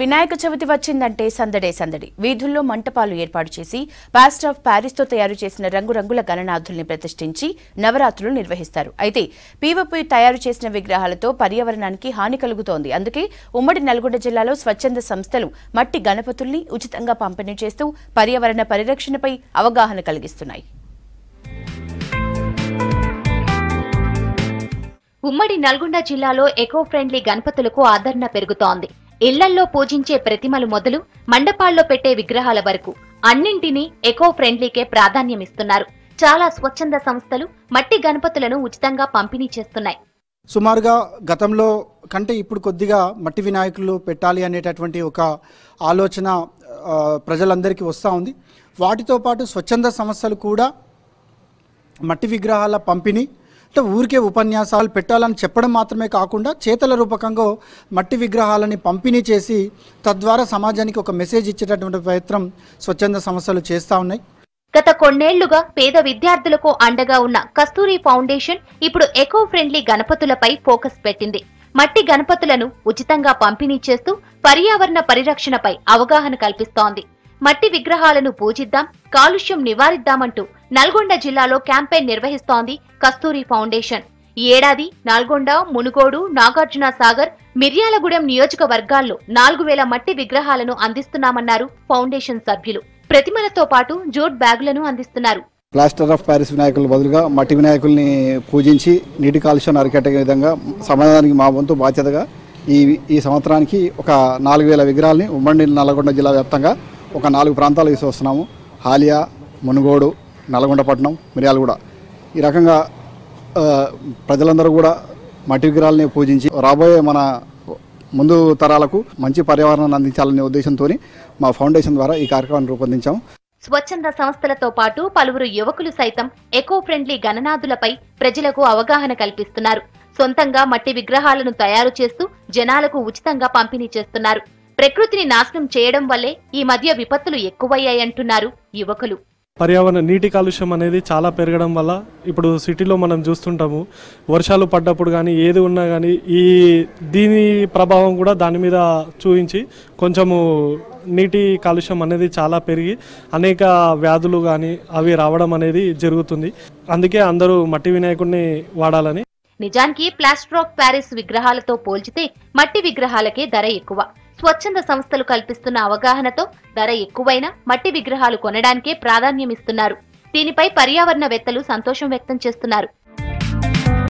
వినాయక చవితి వచ్చిందంటే సందడే సందడి వీధుల్లో మంటపాలు ఏర్పాటు చేసి పాస్ట్ ఆఫ్ ప్యారిస్తో తయారు చేసిన రంగురంగుల గణనాథుల్ని ప్రతిష్ఠించి నవరాత్రులు నిర్వహిస్తారు అయితే పీవపీ తయారు చేసిన విగ్రహాలతో పర్యావరణానికి హాని కలుగుతోంది అందుకే ఉమ్మడి నల్గొండ జిల్లాలో స్వచ్ఛంద సంస్థలు మట్టి గణపతుల్ని ఉచితంగా పంపిణీ చేస్తూ పర్యావరణ పరిరక్షణపై అవగాహన కలిగిస్తున్నాయి ఉమ్మడి నల్గొండ జిల్లాలో ఎకో ఫ్రెండ్లీ గణపతులకు ఆదరణ పెరుగుతోంది ఇళ్లల్లో పూజించే ప్రతిమలు మొదలు మండపాల్లో పెట్టే విగ్రహాల వరకు అన్నింటినీ ఎకో ఫ్రెండ్లీకే ప్రాధాన్యమిస్తున్నారు చాలా స్వచ్ఛంద సంస్థలు మట్టి గణపతులను ఉచితంగా పంపిణీ చేస్తున్నాయి సుమారుగా గతంలో కంటే ఇప్పుడు కొద్దిగా మట్టి వినాయకులు పెట్టాలి అనేటటువంటి ఒక ఆలోచన ప్రజలందరికీ వస్తూ ఉంది వాటితో పాటు స్వచ్ఛంద సంస్థలు కూడా మట్టి విగ్రహాల పంపిణీ అంటే ఊరికే ఉపన్యాసాలు పెట్టాలని చెప్పడం మాత్రమే కాకుండా చేతల రూపకంగా మట్టి విగ్రహాలని పంపిణీ చేసి తద్వారా సమాజానికి ఒక మెసేజ్ ఇచ్చేటటువంటి ప్రయత్నం స్వచ్ఛంద సంస్థలు చేస్తూ ఉన్నాయి గత కొన్నేళ్లుగా పేద విద్యార్థులకు అండగా ఉన్న కస్తూరి ఫౌండేషన్ ఇప్పుడు ఎకో ఫ్రెండ్లీ గణపతులపై ఫోకస్ పెట్టింది మట్టి గణపతులను ఉచితంగా పంపిణీ చేస్తూ పర్యావరణ పరిరక్షణపై అవగాహన కల్పిస్తోంది మట్టి విగ్రహాలను పూజిద్దాం కాలుష్యం నివారిద్దామంటూ నల్గొండ జిల్లాలో క్యాంపెయిన్ నిర్వహిస్తోంది కస్తూరి ఫౌండేషన్ ఈ ఏడాది నల్గొండ మునుగోడు నాగార్జున సాగర్ మిర్యాలగూడెం నియోజకవర్గాల్లో నాలుగు వేల మట్టి విగ్రహాలను అందిస్తున్నామన్నారు ఫౌండేషన్ సభ్యులు ప్రతిమలతో పాటు జూట్ బ్యాగులను అందిస్తున్నారు ప్లాస్టర్ ఆఫ్ ప్యారిస్ వినాయకుల బదులుగా మట్టి వినాయకుల్ని పూజించి నీటి కాలుష్యం అరికట్టే విధంగా సమాజానికి మా వంతు బాధ్యతగా ఈ ఈ సంవత్సరానికి ఒక నాలుగు వేల విగ్రహాలని ఉమ్మడి నల్గొండ జిల్లా వ్యాప్తంగా ఒక నాలుగు ప్రాంతాలు తీసుకొస్తున్నాము హాలియా మునుగోడు నల్గొండపట్నం మిర్యాలగూడ ఈ రకంగా ప్రజలందరూ కూడా మట్టి విగ్రహాలని పూజించి రాబోయే మన ముందు తరాలకు మంచి పర్యావరణాన్ని అందించాలనే ఉద్దేశంతో మా ఫౌండేషన్ ద్వారా ఈ కార్యక్రమాన్ని రూపొందించాం స్వచ్ఛంద సంస్థలతో పాటు పలువురు యువకులు సైతం ఎకో ఫ్రెండ్లీ గణనాదులపై ప్రజలకు అవగాహన కల్పిస్తున్నారు సొంతంగా మట్టి విగ్రహాలను తయారు చేస్తూ జనాలకు ఉచితంగా పంపిణీ చేస్తున్నారు ప్రకృతిని నాశనం చేయడం వల్లే ఈ మధ్య విపత్తులు ఎక్కువయ్యాయంటున్నారు యువకులు పర్యావరణ నీటి కాలుష్యం అనేది చాలా పెరగడం వల్ల ఇప్పుడు సిటీలో మనం చూస్తుంటాము వర్షాలు పడ్డప్పుడు కానీ ఏది ఉన్నా కానీ ఈ దీని ప్రభావం కూడా దాని మీద చూపించి కొంచెము నీటి కాలుష్యం అనేది చాలా పెరిగి అనేక వ్యాధులు కానీ అవి రావడం అనేది జరుగుతుంది అందుకే అందరూ మట్టి వినాయకుడిని వాడాలని నిజానికి ప్లాస్టర్ ఆఫ్ ప్యారిస్ విగ్రహాలతో పోల్చితే మట్టి విగ్రహాలకే ధర ఎక్కువ స్వచ్ఛంద సంస్థలు కల్పిస్తున్న అవగాహనతో ధర ఎక్కువైనా మట్టి విగ్రహాలు కొనడానికే ప్రాధాన్యమిస్తున్నారు దీనిపై పర్యావరణవేత్తలు సంతోషం వ్యక్తం చేస్తున్నారు